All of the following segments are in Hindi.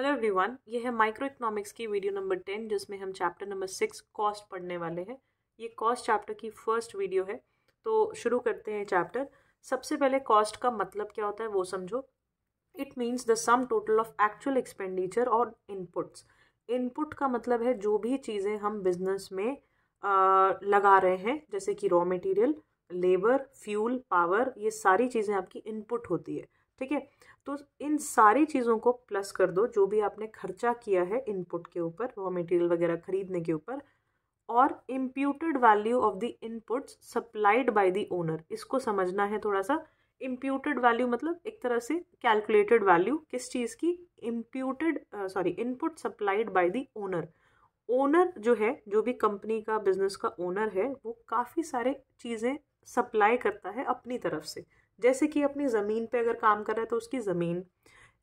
हेलो एवरीवन ये है माइक्रो इकोनॉमिक्स की वीडियो नंबर टेन जिसमें हम चैप्टर नंबर सिक्स कॉस्ट पढ़ने वाले हैं ये कॉस्ट चैप्टर की फर्स्ट वीडियो है तो शुरू करते हैं चैप्टर सबसे पहले कॉस्ट का मतलब क्या होता है वो समझो it means the sum total of actual expenditure और इनपुट्स इनपुट का मतलब है जो भी चीज़ें हम बिजनेस में आ, लगा रहे हैं जैसे कि raw material labour fuel power ये सारी चीज़ें आपकी इनपुट होती है ठीक है तो इन सारी चीज़ों को प्लस कर दो जो भी आपने खर्चा किया है इनपुट के ऊपर रॉ मटेरियल वगैरह खरीदने के ऊपर और imputed value of the inputs supplied by the owner इसको समझना है थोड़ा सा इम्प्यूटेड वैल्यू मतलब एक तरह से कैलकुलेटेड वैल्यू किस चीज़ की imputed sorry input supplied by the owner owner जो है जो भी कंपनी का बिजनेस का ओनर है वो काफ़ी सारे चीज़ें सप्लाई करता है अपनी तरफ से जैसे कि अपनी ज़मीन पे अगर काम कर रहा है तो उसकी ज़मीन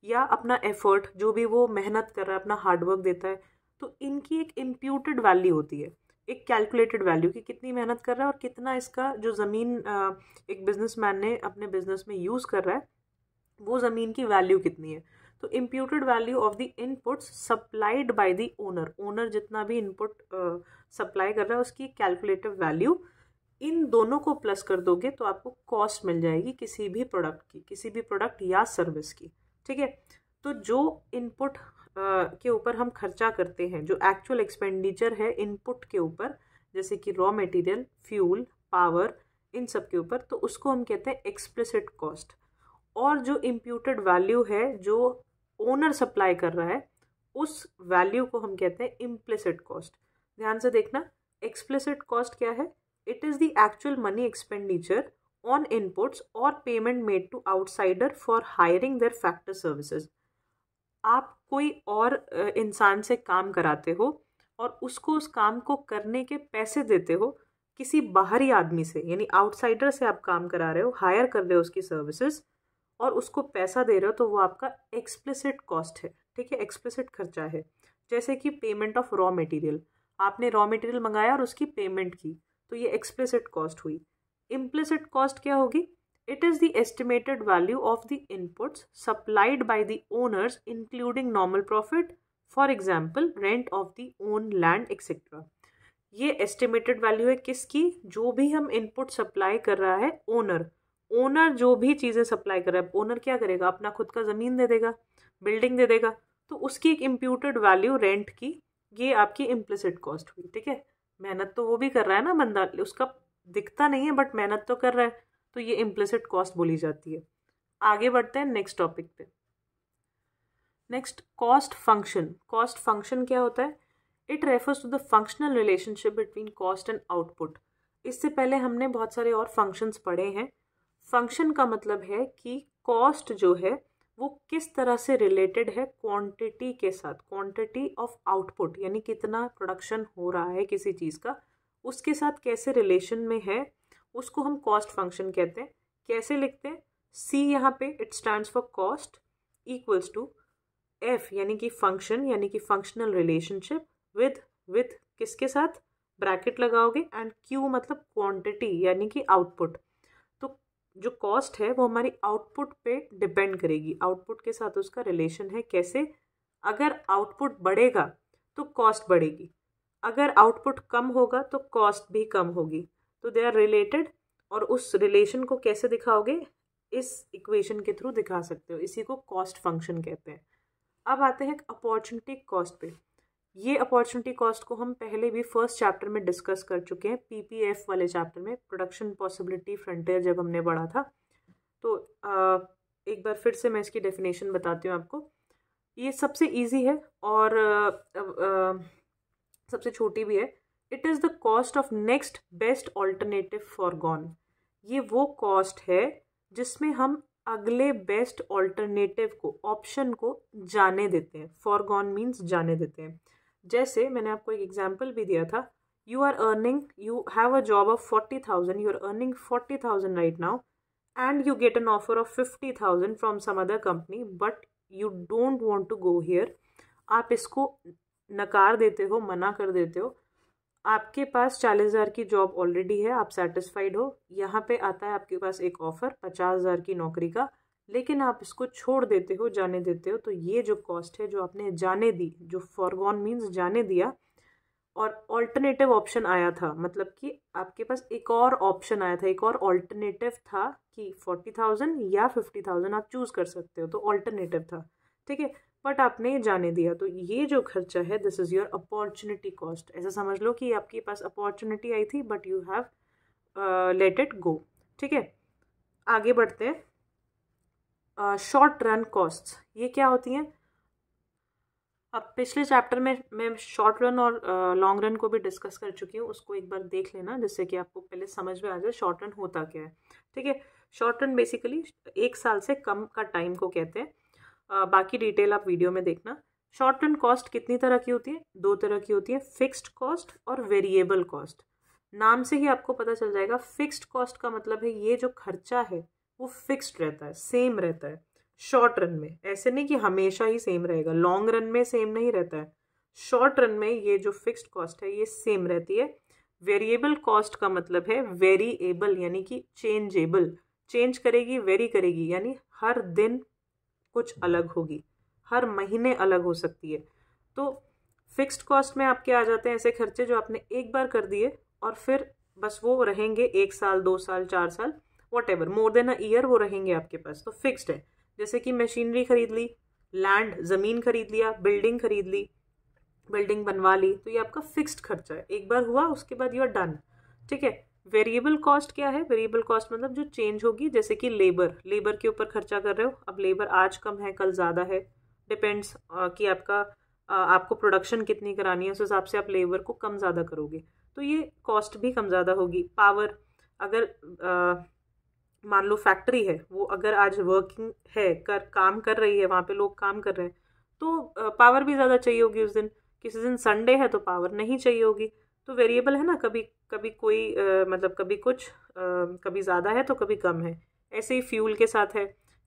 या अपना एफर्ट जो भी वो मेहनत कर रहा है अपना हार्डवर्क देता है तो इनकी एक इम्प्यूटेड वैल्यू होती है एक कैलकुलेटेड वैल्यू कि कितनी मेहनत कर रहा है और कितना इसका जो ज़मीन एक बिजनेसमैन ने अपने बिजनेस में यूज़ कर रहा है वो ज़मीन की वैल्यू कितनी है तो imputed value of the inputs supplied by the owner owner जितना भी इनपुट सप्लाई uh, कर रहा है उसकी कैलकुलेटिव वैल्यू इन दोनों को प्लस कर दोगे तो आपको कॉस्ट मिल जाएगी किसी भी प्रोडक्ट की किसी भी प्रोडक्ट या सर्विस की ठीक है तो जो इनपुट के ऊपर हम खर्चा करते हैं जो एक्चुअल एक्सपेंडिचर है इनपुट के ऊपर जैसे कि रॉ मटेरियल फ्यूल पावर इन सब के ऊपर तो उसको हम कहते हैं एक्सप्लिसिट कॉस्ट और जो इम्प्यूटेड वैल्यू है जो ओनर सप्लाई कर रहा है उस वैल्यू को हम कहते हैं इम्प्लिसिट कॉस्ट ध्यान से देखना एक्सप्लिसिट कॉस्ट क्या है it is the actual money expenditure on inputs और payment made to outsider for hiring their factor services आप कोई और इंसान से काम कराते हो और उसको उस काम को करने के पैसे देते हो किसी बाहरी आदमी से यानी आउटसाइडर से आप काम करा रहे हो हायर कर रहे हो उसकी सर्विसेज और उसको पैसा दे रहे हो तो वो आपका एक्सप्लिसिट कॉस्ट है ठीक है एक्सप्लिसिट खर्चा है जैसे कि पेमेंट ऑफ रॉ मटेरियल आपने रॉ मटेरियल मंगाया और उसकी पेमेंट की तो ये एक्सप्लिसिट कॉस्ट हुई इम्प्लिसिट कॉस्ट क्या होगी it is the estimated value of the inputs supplied by the owners including normal profit for example rent of the own land etcetera ये एस्टिमेटेड वैल्यू है किसकी जो भी हम इनपुट सप्लाई कर रहा है ओनर ओनर जो भी चीज़ें सप्लाई कर रहा है ओनर क्या करेगा अपना खुद का ज़मीन दे देगा बिल्डिंग दे देगा तो उसकी एक इम्प्यूटेड वैल्यू रेंट की ये आपकी इम्प्लिसिट कॉस्ट हुई ठीक है मेहनत तो वो भी कर रहा है ना बंदा उसका दिखता नहीं है बट मेहनत तो कर रहा है तो ये इम्प्लिसिट कॉस्ट बोली जाती है आगे बढ़ते हैं नेक्स्ट टॉपिक पे next cost function cost function क्या होता है it refers to the functional relationship between cost and output इससे पहले हमने बहुत सारे और फंक्शंस पढ़े हैं फंक्शन का मतलब है कि कॉस्ट जो है वो किस तरह से रिलेटेड है क्वांटिटी के साथ क्वांटिटी ऑफ आउटपुट यानी कितना प्रोडक्शन हो रहा है किसी चीज़ का उसके साथ कैसे रिलेशन में है उसको हम कॉस्ट फंक्शन कहते हैं कैसे लिखते हैं सी यहाँ पे it stand for cost equals to F यानी कि फंक्शन यानी कि फंक्शनल रिलेशनशिप विद विथ किसके साथ ब्रैकेट लगाओगे एंड क्यू मतलब क्वांटिटी यानी कि आउटपुट जो कॉस्ट है वो हमारी आउटपुट पे डिपेंड करेगी आउटपुट के साथ उसका रिलेशन है कैसे अगर आउटपुट बढ़ेगा तो कॉस्ट बढ़ेगी अगर आउटपुट कम होगा तो कॉस्ट भी कम होगी तो दे आर रिलेटेड और उस रिलेशन को कैसे दिखाओगे इस इक्वेशन के थ्रू दिखा सकते हो इसी को कॉस्ट फंक्शन कहते हैं अब आते हैं अपॉर्चुनिटी कॉस्ट पे ये अपॉर्चुनिटी कॉस्ट को हम पहले भी फर्स्ट चैप्टर में डिस्कस कर चुके हैं पीपीएफ वाले चैप्टर में प्रोडक्शन पॉसिबिलिटी फ्रंटियर जब हमने पढ़ा था तो आ, एक बार फिर से मैं इसकी डेफिनेशन बताती हूँ आपको ये सबसे ईजी है और आ, आ, सबसे छोटी भी है it is the cost of next best alternative forgone ये वो कॉस्ट है जिसमें हम अगले बेस्ट ऑल्टरनेटिव को ऑप्शन को जाने देते हैं फॉर गॉन मीन्स जाने देते हैं जैसे मैंने आपको एक एग्जाम्पल भी दिया था you are earning you have a job of forty thousand you are earning forty thousand right now and you get an offer of fifty thousand from some other company but you don't want to go here आप इसको नकार देते हो मना कर देते हो आपके पास चालीस हज़ार की जॉब ऑलरेडी है आप सेटिस्फाइड हो यहाँ पे आता है आपके पास एक ऑफ़र पचास हज़ार की नौकरी का लेकिन आप इसको छोड़ देते हो जाने देते हो तो ये जो कॉस्ट है जो आपने जाने दी जो फॉरगॉन मीन्स जाने दिया और ऑल्टरनेटिव ऑप्शन आया था मतलब कि आपके पास एक और ऑप्शन आया था एक और ऑल्टरनेटिव था कि फोर्टी थाउजेंड या फिफ्टी थाउजेंड आप चूज़ कर सकते हो तो ऑल्टरनेटिव था ठीक है बट आपने जाने दिया तो ये जो खर्चा है this is your opportunity cost ऐसा समझ लो कि आपके पास अपॉर्चुनिटी आई थी but you have let it go ठीक है आगे बढ़ते हैं शॉर्ट रन कॉस्ट्स ये क्या होती हैं अब पिछले चैप्टर में मैं शॉर्ट रन और लॉन्ग रन को भी डिस्कस कर चुकी हूँ उसको एक बार देख लेना जिससे कि आपको पहले समझ में आ जाए शॉर्ट रन होता क्या है ठीक है शॉर्ट रन बेसिकली एक साल से कम का टाइम को कहते हैं बाकी डिटेल आप वीडियो में देखना शॉर्ट रन कॉस्ट कितनी तरह की होती है दो तरह की होती है फिक्स्ड कॉस्ट और वेरिएबल कॉस्ट नाम से ही आपको पता चल जाएगा फिक्स्ड कॉस्ट का मतलब है ये जो खर्चा है वो फिक्स्ड रहता है सेम रहता है शॉर्ट रन में ऐसे नहीं कि हमेशा ही सेम रहेगा लॉन्ग रन में सेम नहीं रहता है शॉर्ट रन में ये जो फिक्स्ड कॉस्ट है ये सेम रहती है वेरिएबल कॉस्ट का मतलब है वेरिएबल यानी कि चेंजेबल चेंज करेगी वेरी करेगी यानी हर दिन कुछ अलग होगी हर महीने अलग हो सकती है तो फिक्स्ड कॉस्ट में आपके आ जाते हैं ऐसे खर्चे जो आपने एक बार कर दिए और फिर बस वो रहेंगे एक साल दो साल चार साल whatever more than a year वो रहेंगे आपके पास तो फिक्स्ड है जैसे कि मशीनरी खरीद ली लैंड ज़मीन खरीद लिया बिल्डिंग खरीद ली बिल्डिंग बनवा ली तो ये आपका फिक्स्ड खर्चा है एक बार हुआ उसके बाद यू आर डन ठीक है वेरिएबल कॉस्ट क्या है वेरिएबल कॉस्ट मतलब जो चेंज होगी जैसे कि लेबर लेबर के ऊपर खर्चा कर रहे हो अब लेबर आज कम है कल ज़्यादा है डिपेंड्स कि आपका आ, आपको प्रोडक्शन कितनी करानी है उस हिसाब से आप लेबर को कम ज़्यादा करोगे तो ये कॉस्ट भी कम ज़्यादा होगी पावर अगर आ, मान लो फैक्ट्री है वो अगर आज वर्किंग है कर काम कर रही है वहाँ पे लोग काम कर रहे हैं तो पावर भी ज़्यादा चाहिए होगी उस दिन किसी दिन संडे है तो पावर नहीं चाहिए होगी तो वेरिएबल है ना कभी कभी कोई आ, मतलब कभी कुछ आ, कभी ज़्यादा है तो कभी कम है ऐसे ही फ्यूल के साथ है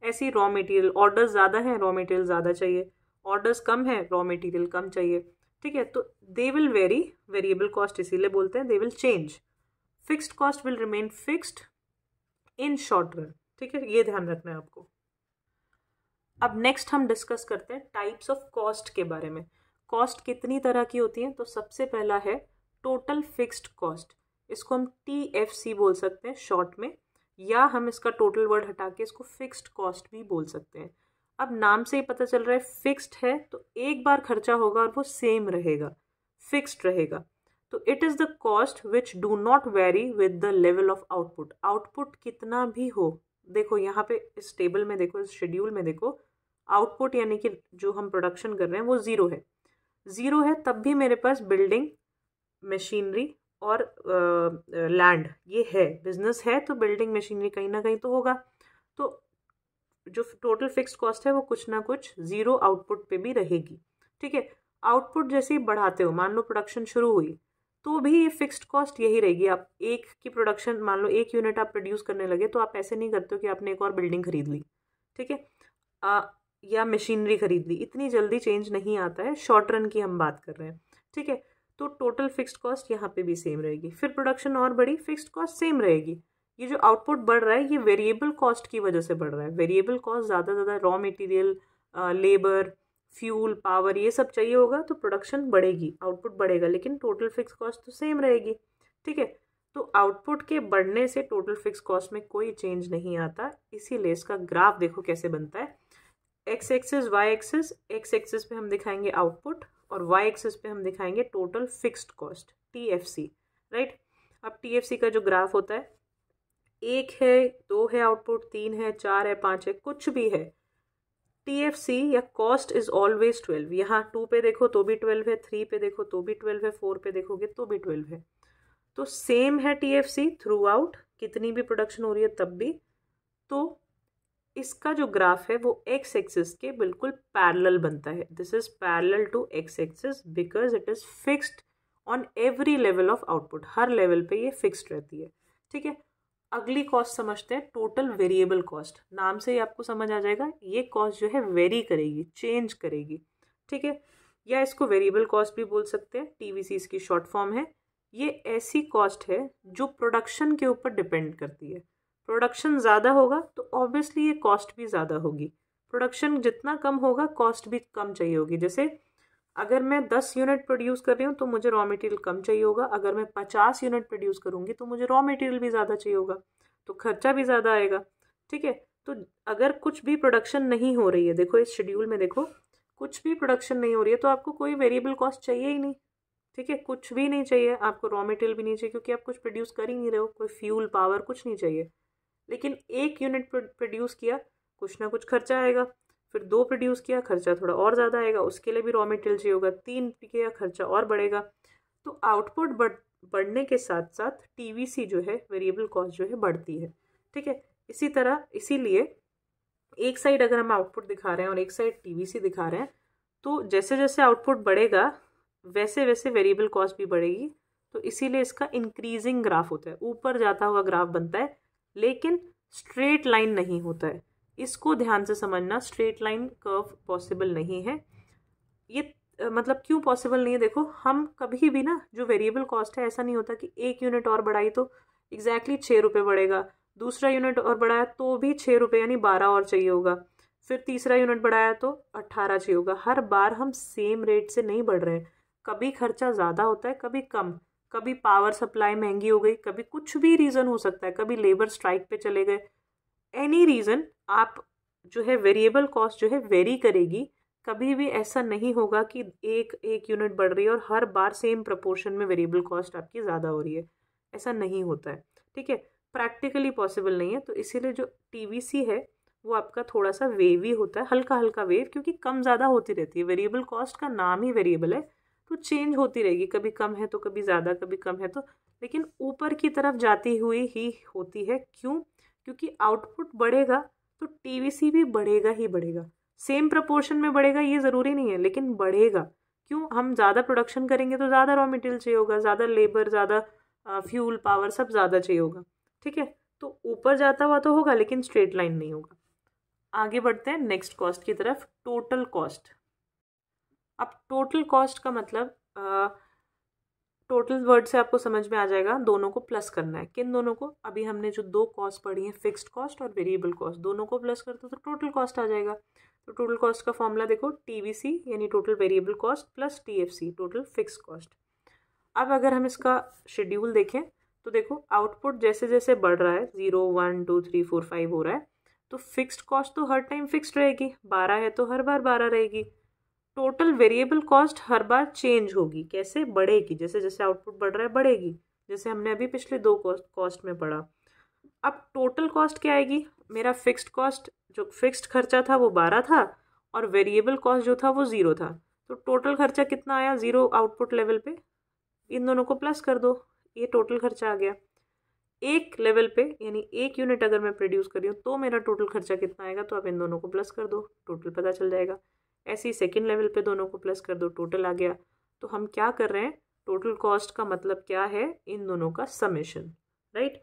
ऐसे ही रॉ मटेरियल ऑर्डर्स ज़्यादा हैं रॉ मटेरियल ज़्यादा चाहिए ऑर्डर्स कम है रॉ मटेरियल कम चाहिए ठीक है तो they will vary variable cost इसीलिए बोलते हैं they will change fixed cost will remain fixed in short run ठीक है ये ध्यान रखना है आपको अब नेक्स्ट हम डिस्कस करते हैं टाइप्स ऑफ कॉस्ट के बारे में कॉस्ट कितनी तरह की होती है तो सबसे पहला है टोटल फिक्स्ड कॉस्ट इसको हम टी एफ सी बोल सकते हैं शॉर्ट में या हम इसका टोटल वर्ड हटा के इसको फिक्स्ड कॉस्ट भी बोल सकते हैं अब नाम से ही पता चल रहा है फिक्स्ड है तो एक बार खर्चा होगा और वो सेम रहेगा फिक्स्ड रहेगा तो it is the cost which do not vary with the level of output output कितना भी हो देखो यहाँ पे इस टेबल में देखो इस शेड्यूल में देखो आउटपुट यानी कि जो हम प्रोडक्शन कर रहे हैं वो ज़ीरो है ज़ीरो है तब भी मेरे पास बिल्डिंग मशीनरी और लैंड uh, ये है बिजनेस है तो बिल्डिंग मशीनरी कहीं ना कहीं तो होगा तो जो टोटल फिक्स कॉस्ट है वो कुछ ना कुछ ज़ीरो आउटपुट पे भी रहेगी ठीक है आउटपुट जैसे ही बढ़ाते हो मान लो प्रोडक्शन शुरू हुई तो भी ये फिक्स्ड कॉस्ट यही रहेगी आप एक की प्रोडक्शन मान लो एक यूनिट आप प्रोड्यूस करने लगे तो आप ऐसे नहीं करते हो कि आपने एक और बिल्डिंग खरीद ली ठीक है या मशीनरी खरीद ली इतनी जल्दी चेंज नहीं आता है शॉर्ट रन की हम बात कर रहे हैं ठीक है तो टोटल फिक्स्ड कॉस्ट यहाँ पे भी सेम रहेगी फिर प्रोडक्शन और बढ़ी फिक्स्ड कॉस्ट सेम रहेगी ये जो आउटपुट बढ़ रहा है ये वेरिएबल कॉस्ट की वजह से बढ़ रहा है वेरिएबल कॉस्ट ज़्यादा ज़्यादा raw material labour fuel power ये सब चाहिए होगा तो प्रोडक्शन बढ़ेगी आउटपुट बढ़ेगा लेकिन टोटल फिक्स कॉस्ट तो सेम रहेगी ठीक है तो आउटपुट के बढ़ने से टोटल फिक्स कॉस्ट में कोई चेंज नहीं आता इसीलिए इसका ग्राफ देखो कैसे बनता है X axis Y axis X axis पे हम दिखाएंगे आउटपुट और वाई एक्सेस पे हम दिखाएंगे total fixed cost T F C right अब टी एफ सी का जो ग्राफ होता है एक है दो है आउटपुट तीन है चार है पाँच है कुछ भी है टी एफ सी या कॉस्ट इज ऑलवेज ट्वेल्व यहाँ टू पे देखो तो भी ट्वेल्व है थ्री पे देखो तो भी ट्वेल्व है फोर पे देखोगे तो भी ट्वेल्व है तो सेम है T F C throughout कितनी भी प्रोडक्शन हो रही है तब भी तो इसका जो ग्राफ है वो एक्स एक्सिस के बिल्कुल पैरल बनता है this is parallel to X axis because it is fixed on every level of output हर लेवल पे ये फिक्स्ड रहती है ठीक है अगली कॉस्ट समझते हैं टोटल वेरिएबल कॉस्ट नाम से ही आपको समझ आ जाएगा ये कॉस्ट जो है वेरी करेगी चेंज करेगी ठीक है या इसको वेरिएबल कॉस्ट भी बोल सकते हैं टीवीसी इसकी शॉर्ट फॉर्म है ये ऐसी कॉस्ट है जो प्रोडक्शन के ऊपर डिपेंड करती है प्रोडक्शन ज़्यादा होगा तो ऑब्वियसली ये कॉस्ट भी ज़्यादा होगी प्रोडक्शन जितना कम होगा कॉस्ट भी कम चाहिए होगी जैसे अगर मैं दस यूनिट प्रोड्यूस कर रही हूँ तो मुझे रॉ मटेरियल कम चाहिए होगा अगर मैं पचास यूनिट प्रोड्यूस करूँगी तो मुझे रॉ मटेरियल भी ज़्यादा चाहिए होगा तो खर्चा भी ज़्यादा आएगा ठीक है तो अगर कुछ भी प्रोडक्शन नहीं हो रही है देखो इस शेड्यूल में देखो कुछ भी प्रोडक्शन नहीं हो रही है तो आपको कोई वेरिएबल कॉस्ट चाहिए ही नहीं ठीक है कुछ भी नहीं चाहिए आपको रॉ मटेरियल भी नहीं चाहिए क्योंकि आप कुछ प्रोड्यूस कर ही नहीं रहे हो कोई फ्यूल पावर कुछ नहीं चाहिए लेकिन एक यूनिट प्रोड्यूस किया कुछ ना कुछ खर्चा आएगा फिर दो प्रोड्यूस किया खर्चा थोड़ा और ज़्यादा आएगा उसके लिए भी रॉ मटेरियल चाहिए होगा तीन किया खर्चा और बढ़ेगा तो आउटपुट बढ़ बढ़ने के साथ साथ टीवीसी जो है वेरिएबल कॉस्ट जो है बढ़ती है ठीक है इसी तरह इसीलिए एक साइड अगर हम आउटपुट दिखा रहे हैं और एक साइड टी दिखा रहे हैं तो जैसे जैसे आउटपुट बढ़ेगा वैसे वैसे वेरिएबल कॉस्ट भी बढ़ेगी तो इसीलिए इसका इंक्रीजिंग ग्राफ होता है ऊपर जाता हुआ ग्राफ बनता है लेकिन स्ट्रेट लाइन नहीं होता है इसको ध्यान से समझना स्ट्रेट लाइन कर्व पॉसिबल नहीं है ये मतलब क्यों पॉसिबल नहीं है देखो हम कभी भी ना जो वेरिएबल कॉस्ट है ऐसा नहीं होता कि एक यूनिट और बढ़ाई तो एग्जैक्टली exactly छः रुपये बढ़ेगा दूसरा यूनिट और बढ़ाया तो भी छः रुपये यानी बारह और चाहिए होगा फिर तीसरा यूनिट बढ़ाया तो अट्ठारह चाहिए होगा हर बार हम सेम रेट से नहीं बढ़ रहे हैं कभी खर्चा ज़्यादा होता है कभी कम कभी पावर सप्लाई महंगी हो गई कभी कुछ भी रीज़न हो सकता है कभी लेबर स्ट्राइक पे चले गए एनी रीज़न आप जो है वेरिएबल कॉस्ट जो है वेरी करेगी कभी भी ऐसा नहीं होगा कि एक एक यूनिट बढ़ रही है और हर बार सेम प्रपोर्शन में वेरिएबल कॉस्ट आपकी ज़्यादा हो रही है ऐसा नहीं होता है ठीक है प्रैक्टिकली पॉसिबल नहीं है तो इसीलिए जो टी है वो आपका थोड़ा सा वेवी होता है हल्का हल्का वेव क्योंकि कम ज़्यादा होती रहती है वेरिएबल कॉस्ट का नाम ही वेरिएबल है तो चेंज होती रहेगी कभी कम है तो कभी ज़्यादा कभी कम है तो लेकिन ऊपर की तरफ जाती हुई ही होती है क्यों क्योंकि आउटपुट बढ़ेगा तो टीवीसी भी बढ़ेगा ही बढ़ेगा सेम प्रपोर्शन में बढ़ेगा ये ज़रूरी नहीं है लेकिन बढ़ेगा क्यों हम ज़्यादा प्रोडक्शन करेंगे तो ज़्यादा रॉ मटेरियल चाहिए होगा ज़्यादा लेबर ज़्यादा फ्यूल पावर सब ज़्यादा चाहिए होगा ठीक है तो ऊपर जाता हुआ तो होगा लेकिन स्ट्रेट लाइन नहीं होगा आगे बढ़ते हैं नेक्स्ट कॉस्ट की तरफ टोटल कॉस्ट अब टोटल कॉस्ट का मतलब टोटल वर्ड से आपको समझ में आ जाएगा दोनों को प्लस करना है किन दोनों को अभी हमने जो दो कॉस्ट पढ़ी है फिक्स्ड कॉस्ट और वेरिएबल कॉस्ट दोनों को प्लस करते तो टोटल कॉस्ट आ जाएगा तो टोटल कॉस्ट का फॉर्मूला देखो टीवीसी यानी total variable cost plus TFC total fix cost अब अगर हम इसका शेड्यूल देखें तो देखो आउटपुट जैसे जैसे बढ़ रहा है zero one two three four five हो रहा है तो फिक्स्ड कॉस्ट तो हर टाइम फिक्स्ड रहेगी बारह है तो हर बार बारह रहेगी टोटल वेरिएबल कॉस्ट हर बार चेंज होगी कैसे बढ़ेगी जैसे जैसे आउटपुट बढ़ रहा है बढ़ेगी जैसे हमने अभी पिछले दो कॉस्ट कॉस्ट में पढ़ा अब टोटल कॉस्ट क्या आएगी मेरा फिक्स्ड कॉस्ट जो फिक्स्ड खर्चा था वो बारह था और वेरिएबल कॉस्ट जो था वो ज़ीरो था तो टोटल खर्चा कितना आया ज़ीरो आउटपुट लेवल पे इन दोनों को प्लस कर दो ये टोटल खर्चा आ गया एक लेवल पे यानी एक यूनिट अगर मैं प्रोड्यूस कर रही हूँ तो मेरा टोटल खर्चा कितना आएगा तो आप इन दोनों को प्लस कर दो टोटल पता चल जाएगा ऐसे ही सेकेंड लेवल पे दोनों को प्लस कर दो टोटल आ गया तो हम क्या कर रहे हैं टोटल कॉस्ट का मतलब क्या है इन दोनों का समेशन राइट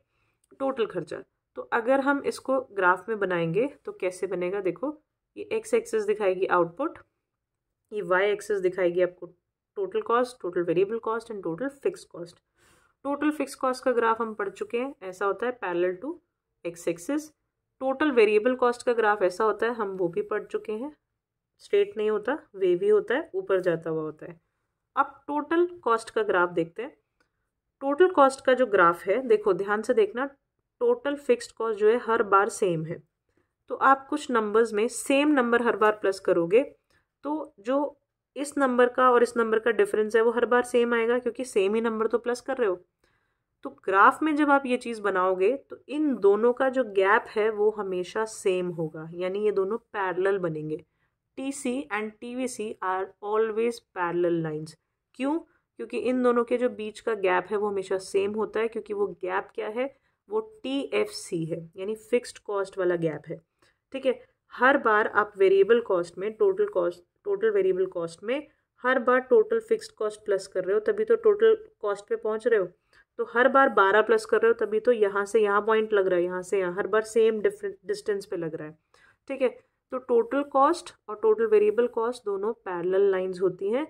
टोटल खर्चा तो अगर हम इसको ग्राफ में बनाएंगे तो कैसे बनेगा देखो ये एक्स एक्सेस दिखाएगी आउटपुट ये वाई एक्सेस दिखाएगी आपको total cost total variable cost and total fix cost total fix cost का ग्राफ हम पढ़ चुके हैं ऐसा होता है parallel to X axis total variable cost का ग्राफ ऐसा होता है हम वो भी पढ़ चुके हैं स्ट्रेट नहीं होता वेवी होता है ऊपर जाता हुआ होता है अब टोटल कॉस्ट का ग्राफ देखते हैं टोटल कॉस्ट का जो ग्राफ है देखो ध्यान से देखना टोटल फिक्स्ड कॉस्ट जो है हर बार सेम है तो आप कुछ नंबर्स में सेम नंबर हर बार प्लस करोगे तो जो इस नंबर का और इस नंबर का डिफरेंस है वो हर बार सेम आएगा क्योंकि सेम ही नंबर तो प्लस कर रहे हो तो ग्राफ में जब आप ये चीज़ बनाओगे तो इन दोनों का जो गैप है वो हमेशा सेम होगा यानी ये दोनों पैरेलल बनेंगे T C and T V C are always parallel lines क्यों क्योंकि इन दोनों के जो बीच का गैप है वो हमेशा सेम होता है क्योंकि वो गैप क्या है वो टी एफ सी है यानी फिक्स्ड कॉस्ट वाला गैप है ठीक है हर बार आप वेरिएबल कॉस्ट में total cost total variable cost में हर बार टोटल फिक्स्ड कॉस्ट प्लस कर रहे हो तभी तो टोटल कॉस्ट पे पहुंच रहे हो तो हर बार बारह प्लस कर रहे हो तभी तो यहाँ से यहाँ पॉइंट लग रहा है यहाँ से यहाँ हर बार सेम डिफरेंट डिस्टेंस पे लग रहा है ठीक है तो टोटल कॉस्ट और टोटल वेरिएबल कॉस्ट दोनों पैरेलल लाइंस होती हैं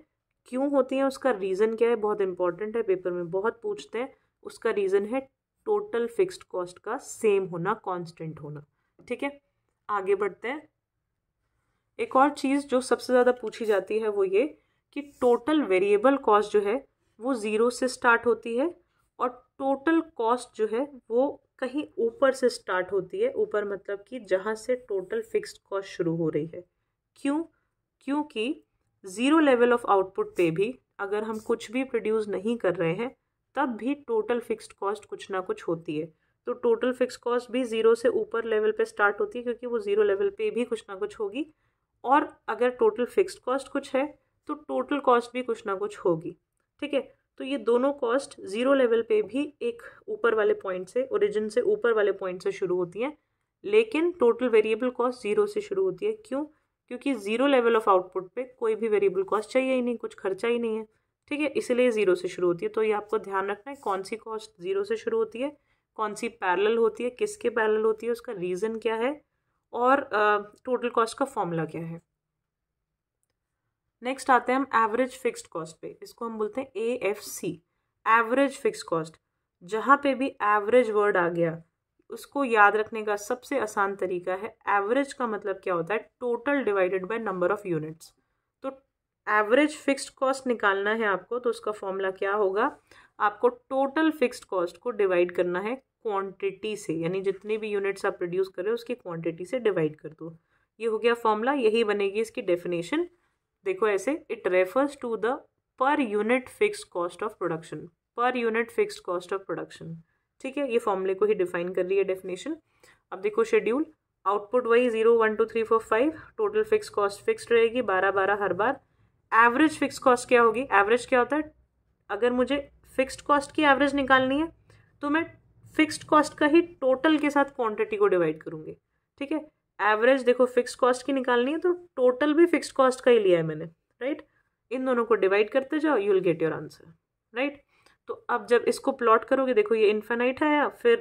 क्यों होती हैं उसका रीज़न क्या है बहुत इंपॉर्टेंट है पेपर में बहुत पूछते हैं उसका रीज़न है टोटल फिक्स्ड कॉस्ट का सेम होना कांस्टेंट होना ठीक है आगे बढ़ते हैं एक और चीज़ जो सबसे ज़्यादा पूछी जाती है वो ये कि टोटल वेरिएबल कॉस्ट जो है वो ज़ीरो से स्टार्ट होती है और टोटल कॉस्ट जो है वो कहीं ऊपर से स्टार्ट होती है ऊपर मतलब कि जहाँ से टोटल फिक्स्ड कॉस्ट शुरू हो रही है क्यों क्योंकि ज़ीरो लेवल ऑफ आउटपुट पे भी अगर हम कुछ भी प्रोड्यूस नहीं कर रहे हैं तब भी टोटल फिक्स्ड कॉस्ट कुछ ना कुछ होती है तो टोटल फिक्स कॉस्ट भी ज़ीरो से ऊपर लेवल पे स्टार्ट होती है क्योंकि वो ज़ीरो लेवल पे भी कुछ ना कुछ होगी और अगर टोटल फिक्स्ड कॉस्ट कुछ है तो टोटल कॉस्ट भी कुछ ना कुछ होगी ठीक है तो ये दोनों कॉस्ट ज़ीरो लेवल पे भी एक ऊपर वाले पॉइंट से ओरिजिन से ऊपर वाले पॉइंट से शुरू होती हैं लेकिन टोटल वेरिएबल कॉस्ट ज़ीरो से शुरू होती है क्यों क्योंकि ज़ीरो लेवल ऑफ आउटपुट पे कोई भी वेरिएबल कॉस्ट चाहिए ही नहीं कुछ खर्चा ही नहीं है ठीक है इसलिए ज़ीरो से शुरू होती है तो ये आपको ध्यान रखना है कौन सी कॉस्ट ज़ीरो से शुरू होती है कौन सी पैरल होती है किसके पैरल होती है उसका रीज़न क्या है और टोटल uh, कॉस्ट का फॉर्मूला क्या है नेक्स्ट आते हैं हम एवरेज फिक्स्ड कॉस्ट पे इसको हम बोलते हैं A F C average fix cost जहाँ पे भी एवरेज वर्ड आ गया उसको याद रखने का सबसे आसान तरीका है एवरेज का मतलब क्या होता है total divided by number of units तो एवरेज फिक्स्ड कॉस्ट निकालना है आपको तो उसका फॉर्मूला क्या होगा आपको टोटल फिक्स्ड कॉस्ट को डिवाइड करना है क्वांटिटी से यानी जितने भी यूनिट्स आप प्रोड्यूस कर रहे हो उसकी क्वांटिटी से डिवाइड कर दो ये हो गया फॉर्मूला यही बनेगी इसकी डेफिनेशन देखो ऐसे it refers to the per unit fix cost of production per unit fix cost of production ठीक है ये फॉर्मूले को ही डिफाइन कर रही है डेफिनेशन अब देखो शेड्यूल आउटपुट वही zero one two three four five total fix cost fix रहेगी बारह बारह हर बार एवरेज फिक्स कॉस्ट क्या होगी एवरेज क्या होता है अगर मुझे फिक्स्ड कॉस्ट की एवरेज निकालनी है तो मैं फिक्स्ड कॉस्ट का ही टोटल के साथ क्वांटिटी को डिवाइड करूँगी ठीक है एवरेज देखो फिक्स कॉस्ट की निकालनी है तो टोटल भी फिक्स कॉस्ट का ही लिया है मैंने राइट right? इन दोनों को डिवाइड करते जाओ you will get your answer right तो अब जब इसको प्लॉट करोगे देखो ये इन्फेनाइट है फिर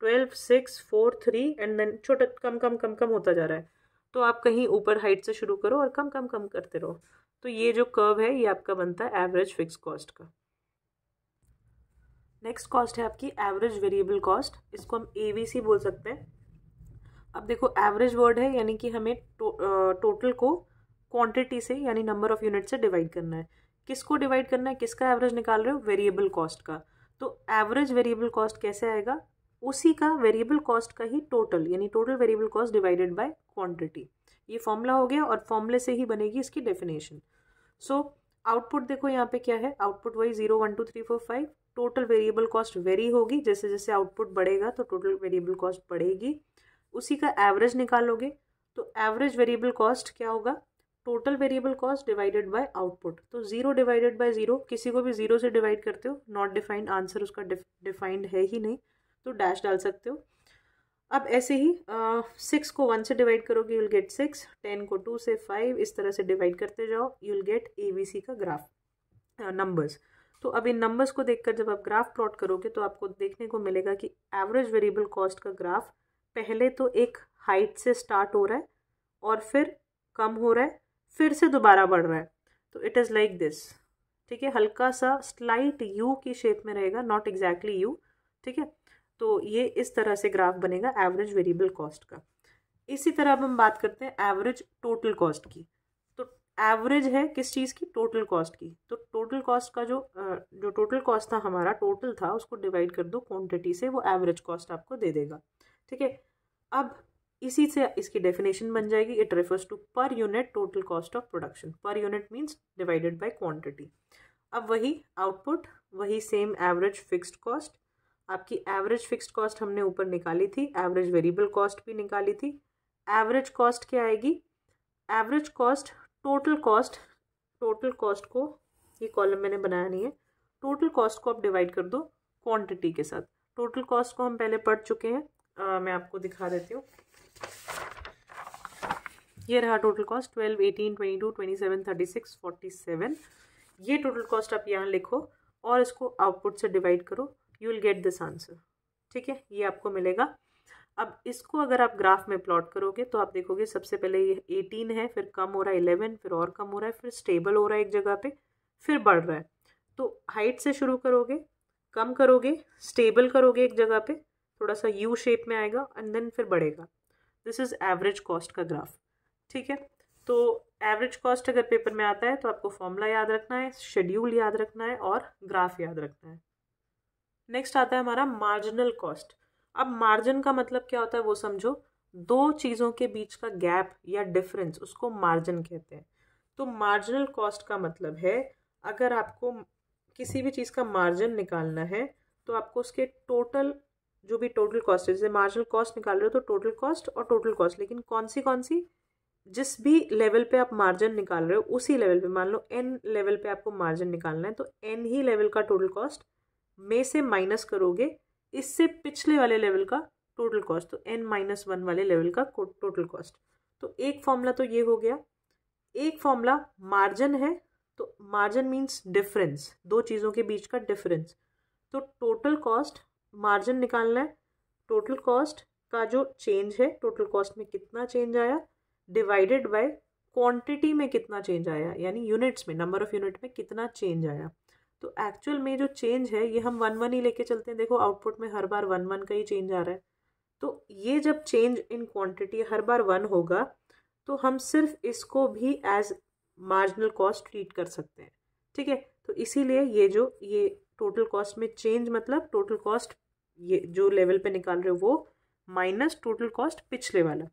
twelve six four three and then छोटा कम कम कम कम होता जा रहा है तो आप कहीं ऊपर हाइट से शुरू करो और कम कम कम करते रहो तो ये जो कर्व है ये आपका बनता है एवरेज फिक्स कॉस्ट का नेक्स्ट कॉस्ट है आपकी एवरेज वेरिएबल कॉस्ट इसको हम ए बोल सकते हैं अब देखो एवरेज वर्ड है यानी कि हमें टोटल को क्वांटिटी से यानी नंबर ऑफ यूनिट से डिवाइड करना है किसको डिवाइड करना है किसका एवरेज निकाल रहे हो वेरिएबल कॉस्ट का तो एवरेज वेरिएबल कॉस्ट कैसे आएगा उसी का वेरिएबल कॉस्ट का ही टोटल यानी total variable cost divided by quantity ये फॉर्मूला हो गया और फॉर्मूले से ही बनेगी इसकी डेफिनेशन सो आउटपुट देखो यहाँ पे क्या है आउटपुट वही zero one two three four five total variable cost vary होगी जैसे जैसे आउटपुट बढ़ेगा तो टोटल वेरिएबल कॉस्ट बढ़ेगी उसी का एवरेज निकालोगे तो एवरेज वेरिएबल कॉस्ट क्या होगा total variable cost divided by output तो जीरो डिवाइडेड बाय जीरो किसी को भी जीरो से डिवाइड करते हो नॉट डिफाइंड आंसर उसका डिफाइंड है ही नहीं तो डैश डाल सकते हो अब ऐसे ही सिक्स uh, को वन से डिवाइड करोगे यूल गेट सिक्स टेन को टू से फाइव इस तरह से डिवाइड करते जाओ you will get A B C का ग्राफ नंबर्स uh, तो अब इन नंबर्स को देखकर जब आप ग्राफ प्लॉट करोगे तो आपको देखने को मिलेगा कि एवरेज वेरिएबल कॉस्ट का ग्राफ पहले तो एक हाइट से स्टार्ट हो रहा है और फिर कम हो रहा है फिर से दोबारा बढ़ रहा है तो इट इज़ लाइक दिस ठीक है हल्का सा स्लाइट यू की शेप में रहेगा नॉट एग्जैक्टली यू ठीक है तो ये इस तरह से ग्राफ बनेगा एवरेज वेरिएबल कॉस्ट का इसी तरह अब हम बात करते हैं एवरेज टोटल कॉस्ट की तो एवरेज है किस चीज़ की टोटल कॉस्ट की तो टोटल कॉस्ट का जो जो टोटल कॉस्ट था हमारा टोटल था उसको डिवाइड कर दो क्वांटिटी से वो एवरेज कॉस्ट आपको दे देगा ठीक है अब इसी से इसकी डेफिनेशन बन जाएगी it refers to per unit total cost of production per unit means divided by quantity अब वही आउटपुट वही सेम एवरेज फिक्स्ड कॉस्ट आपकी एवरेज फिक्स्ड कॉस्ट हमने ऊपर निकाली थी एवरेज वेरिएबल कॉस्ट भी निकाली थी एवरेज कॉस्ट क्या आएगी average cost total cost total cost को ये कॉलम मैंने बनाया नहीं है टोटल कॉस्ट को आप डिवाइड कर दो क्वांटिटी के साथ टोटल कॉस्ट को हम पहले पढ़ चुके हैं आ, हाँ, मैं आपको दिखा देती हूँ ये रहा total cost twelve eighteen twenty two twenty seven thirty six forty seven ये टोटल कॉस्ट आप यहाँ लिखो और इसको आउटपुट से डिवाइड करो you will get this answer ठीक है ये आपको मिलेगा अब इसको अगर आप ग्राफ में प्लॉट करोगे तो आप देखोगे सबसे पहले ये एटीन है फिर कम हो रहा है इलेवन फिर और कम हो रहा है फिर स्टेबल हो रहा है एक जगह पे फिर बढ़ रहा है तो हाइट से शुरू करोगे कम करोगे स्टेबल करोगे एक जगह पे थोड़ा सा यू शेप में आएगा एंड देन फिर बढ़ेगा दिस इज़ एवरेज कॉस्ट का ग्राफ ठीक है तो एवरेज कॉस्ट अगर पेपर में आता है तो आपको फॉर्मूला याद रखना है शेड्यूल याद रखना है और ग्राफ याद रखना है नेक्स्ट आता है हमारा मार्जिनल कॉस्ट अब मार्जिन का मतलब क्या होता है वो समझो दो चीज़ों के बीच का गैप या डिफरेंस उसको मार्जिन कहते हैं तो मार्जिनल कॉस्ट का मतलब है अगर आपको किसी भी चीज़ का मार्जिन निकालना है तो आपको उसके टोटल जो भी टोटल कॉस्ट है जैसे मार्जिनल कॉस्ट निकाल रहे हो तो टोटल कॉस्ट और टोटल कॉस्ट लेकिन कौन सी कौन सी जिस भी लेवल पे आप मार्जिन निकाल रहे हो उसी लेवल पे मान लो एन लेवल पे आपको मार्जिन निकालना है तो एन ही लेवल का टोटल कॉस्ट में से माइनस करोगे इससे पिछले वाले लेवल का टोटल कॉस्ट तो एन माइनस वन वाले लेवल का टोटल कॉस्ट तो एक फॉर्मूला तो ये हो गया एक फॉर्मूला मार्जिन है तो मार्जिन मीन्स डिफरेंस दो चीज़ों के बीच का डिफरेंस तो टोटल कॉस्ट मार्जिन निकालना है टोटल कॉस्ट का जो चेंज है टोटल कॉस्ट में कितना चेंज आया डिवाइडेड बाय क्वांटिटी में कितना चेंज आया यानी यूनिट्स में नंबर ऑफ यूनिट में कितना चेंज आया तो एक्चुअल में जो चेंज है ये हम वन वन ही लेके चलते हैं देखो आउटपुट में हर बार वन वन का ही चेंज आ रहा है तो ये जब चेंज इन क्वांटिटी हर बार वन होगा तो हम सिर्फ इसको भी एज मार्जिनल कॉस्ट ट्रीट कर सकते हैं ठीक है तो इसीलिए ये जो ये टोटल कॉस्ट में चेंज मतलब टोटल कॉस्ट ये जो लेवल पे निकाल रहे हो वो माइनस टोटल कॉस्ट पिछले वाला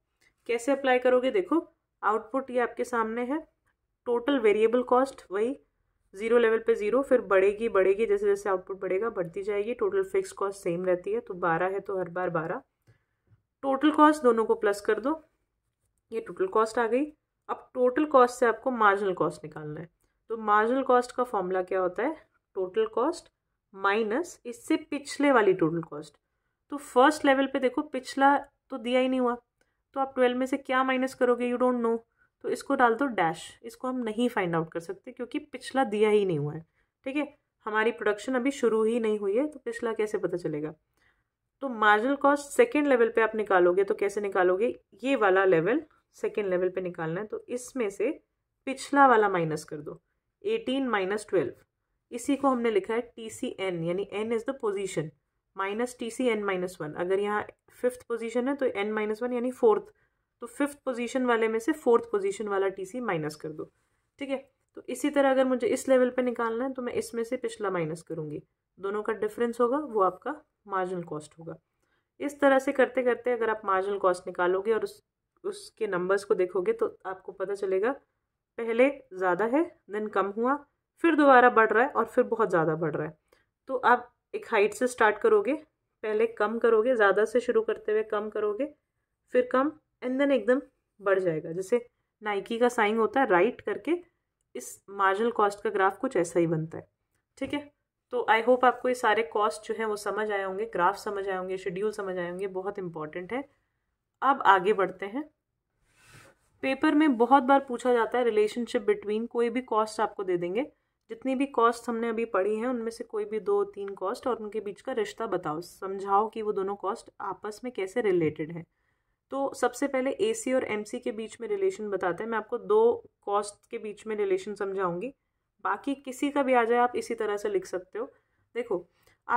कैसे अप्लाई करोगे देखो आउटपुट ये आपके सामने है टोटल वेरिएबल कॉस्ट वही जीरो लेवल पे जीरो फिर बढ़ेगी बढ़ेगी जैसे जैसे आउटपुट बढ़ेगा बढ़ती जाएगी टोटल फिक्स कॉस्ट सेम रहती है तो बारह है तो हर बार बारह टोटल कॉस्ट दोनों को प्लस कर दो ये टोटल कॉस्ट आ गई अब टोटल कॉस्ट से आपको मार्जिनल कॉस्ट निकालना है तो मार्जिनल कॉस्ट का फॉर्मूला क्या होता है टोटल कॉस्ट माइनस इससे पिछले वाली टोटल कॉस्ट तो फर्स्ट लेवल पे देखो पिछला तो दिया ही नहीं हुआ तो आप ट्वेल्व में से क्या माइनस करोगे यू डोंट नो तो इसको डाल दो डैश इसको हम नहीं फाइंड आउट कर सकते क्योंकि पिछला दिया ही नहीं हुआ है ठीक है हमारी प्रोडक्शन अभी शुरू ही नहीं हुई है तो पिछला कैसे पता चलेगा तो मार्जिनल कॉस्ट सेकेंड लेवल पे आप निकालोगे तो कैसे निकालोगे ये वाला लेवल सेकेंड लेवल पे निकालना है तो इसमें से पिछला वाला माइनस कर दो एटीन माइनस ट्वेल्व इसी को हमने लिखा है टी सी एन यानी N is the position minus T C N minus one अगर यहाँ फिफ्थ पोजिशन है तो एन माइनस वन यानी फोर्थ तो फिफ्थ पोजिशन वाले में से फोर्थ पोजिशन वाला टी सी माइनस कर दो ठीक है तो इसी तरह अगर मुझे इस लेवल पे निकालना है तो मैं इसमें से पिछला माइनस करूँगी दोनों का डिफरेंस होगा वो आपका मार्जिनल कॉस्ट होगा इस तरह से करते करते अगर आप मार्जिनल कॉस्ट निकालोगे और उस उसके नंबर्स को देखोगे तो आपको पता चलेगा पहले ज़्यादा है देन कम हुआ फिर दोबारा बढ़ रहा है और फिर बहुत ज़्यादा बढ़ रहा है तो आप एक हाइट से स्टार्ट करोगे पहले कम करोगे ज़्यादा से शुरू करते हुए कम करोगे फिर कम एंड देन एकदम बढ़ जाएगा जैसे नाइकी का साइन होता है राइट करके इस मार्जिनल कॉस्ट का ग्राफ कुछ ऐसा ही बनता है ठीक है तो आई होप आपको ये सारे कॉस्ट जो हैं वो समझ आए होंगे ग्राफ समझ आए होंगे शेड्यूल समझ आए होंगे बहुत इंपॉर्टेंट है अब आगे बढ़ते हैं पेपर में बहुत बार पूछा जाता है रिलेशनशिप बिटवीन कोई भी कॉस्ट आपको दे देंगे जितनी भी कॉस्ट हमने अभी पढ़ी हैं उनमें से कोई भी दो तीन कॉस्ट और उनके बीच का रिश्ता बताओ समझाओ कि वो दोनों कॉस्ट आपस में कैसे रिलेटेड हैं तो सबसे पहले ए सी और एम सी के बीच में रिलेशन बताते हैं मैं आपको दो कॉस्ट के बीच में रिलेशन समझाऊंगी बाकी किसी का भी आ जाए आप इसी तरह से लिख सकते हो देखो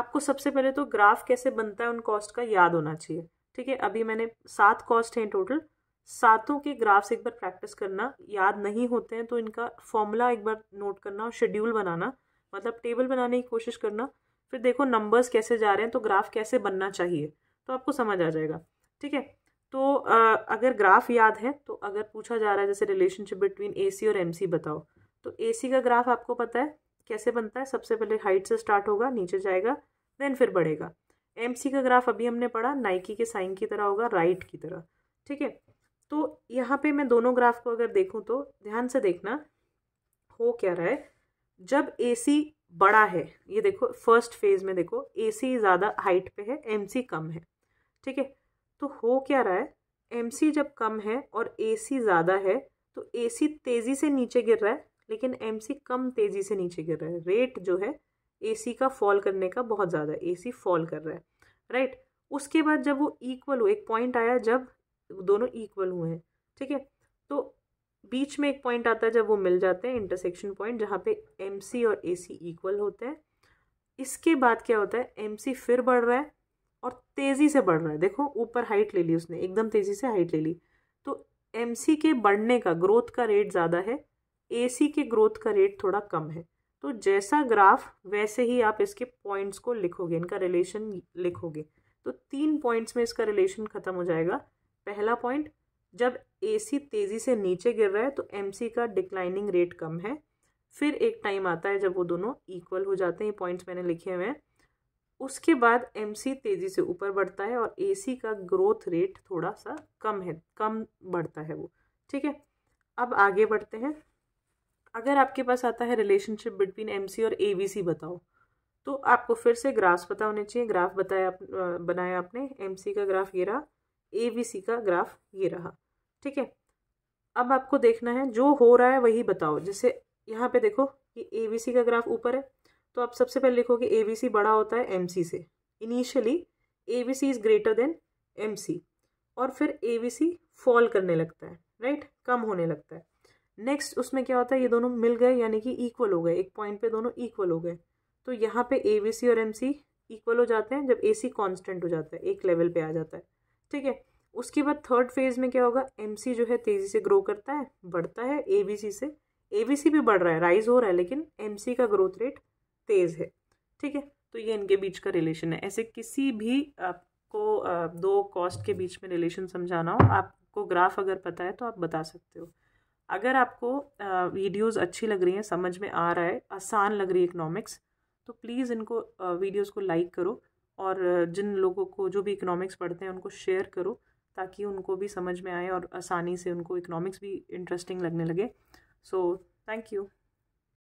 आपको सबसे पहले तो ग्राफ कैसे बनता है उन कॉस्ट का याद होना चाहिए ठीक है अभी मैंने सात कॉस्ट हैं टोटल सातों के ग्राफ्स एक बार प्रैक्टिस करना याद नहीं होते हैं तो इनका फॉर्मूला एक बार नोट करना और शेड्यूल बनाना मतलब टेबल बनाने की कोशिश करना फिर देखो नंबर्स कैसे जा रहे हैं तो ग्राफ कैसे बनना चाहिए तो आपको समझ आ जाएगा ठीक है तो आ, अगर ग्राफ याद है तो अगर पूछा जा रहा है जैसे रिलेशनशिप बिटवीन ए और एम बताओ तो ए का ग्राफ आपको पता है कैसे बनता है सबसे पहले हाइट से स्टार्ट होगा नीचे जाएगा देन फिर बढ़ेगा एम का ग्राफ अभी हमने पढ़ा नाइकी के साइन की तरह होगा राइट की तरह ठीक है तो यहाँ पे मैं दोनों ग्राफ को अगर देखूँ तो ध्यान से देखना हो क्या रहा है जब ए सी बड़ा है ये देखो फर्स्ट फेज में देखो ए सी ज़्यादा हाइट पे है एम सी कम है ठीक है तो हो क्या रहा है एम सी जब कम है और ए सी ज़्यादा है तो ए सी तेज़ी से नीचे गिर रहा है लेकिन एम सी कम तेज़ी से नीचे गिर रहा है रेट जो है ए सी का फॉल करने का बहुत ज़्यादा है ए सी फॉल कर रहा है राइट उसके बाद जब वो इक्वल हो एक पॉइंट आया जब दोनों इक्वल हुए हैं ठीक है तो बीच में एक पॉइंट आता है जब वो मिल जाते हैं इंटरसेक्शन पॉइंट जहाँ पे एम और ए इक्वल होते हैं इसके बाद क्या होता है एम फिर बढ़ रहा है और तेज़ी से बढ़ रहा है देखो ऊपर हाइट ले ली उसने एकदम तेज़ी से हाइट ले ली तो एम के बढ़ने का ग्रोथ का रेट ज़्यादा है ए के ग्रोथ का रेट थोड़ा कम है तो जैसा ग्राफ वैसे ही आप इसके पॉइंट्स को लिखोगे इनका रिलेशन लिखोगे तो तीन पॉइंट्स में इसका रिलेशन ख़त्म हो जाएगा पहला पॉइंट जब ए सी तेज़ी से नीचे गिर रहा है तो एम सी का डिक्लाइनिंग रेट कम है फिर एक टाइम आता है जब वो दोनों इक्वल हो जाते हैं ये पॉइंट्स मैंने लिखे हुए हैं उसके बाद एम सी तेज़ी से ऊपर बढ़ता है और ए सी का ग्रोथ रेट थोड़ा सा कम है कम बढ़ता है वो ठीक है अब आगे बढ़ते हैं अगर आपके पास आता है रिलेशनशिप बिटवीन एम सी और ए बी सी बताओ तो आपको फिर से ग्राफ्स पता होने चाहिए ग्राफ बताया बनाया आपने एम सी का ग्राफ ये रहा ए बी सी का ग्राफ ये रहा ठीक है अब आपको देखना है जो हो रहा है वही बताओ जैसे यहाँ पे देखो कि ए बी सी का ग्राफ ऊपर है तो आप सबसे पहले लिखो कि ए बी सी बड़ा होता है एम सी से initially A B C is greater than M C और फिर ए बी सी फॉल करने लगता है राइट right? कम होने लगता है नेक्स्ट उसमें क्या होता है ये दोनों मिल गए यानी कि इक्वल हो गए एक पॉइंट पे दोनों इक्वल हो गए तो यहाँ पे ए बी सी और एम सी इक्वल हो जाते हैं जब ए सी कॉन्स्टेंट हो जाता है एक लेवल पे आ जाता है ठीक है उसके बाद थर्ड फेज में क्या होगा एम जो है तेज़ी से ग्रो करता है बढ़ता है ए से ए भी बढ़ रहा है राइज हो रहा है लेकिन एम का ग्रोथ रेट तेज़ है ठीक है तो ये इनके बीच का रिलेशन है ऐसे किसी भी आपको दो कॉस्ट के बीच में रिलेशन समझाना हो आपको ग्राफ अगर पता है तो आप बता सकते हो अगर आपको वीडियोस अच्छी लग रही हैं समझ में आ रहा है आसान लग रही है इकनॉमिक्स तो प्लीज़ इनको वीडियोस को लाइक करो और जिन लोगों को जो भी इकोनॉमिक्स पढ़ते हैं उनको शेयर करो ताकि उनको भी समझ में आए और आसानी से उनको इकोनॉमिक्स भी इंटरेस्टिंग लगने लगे सो थैंक यू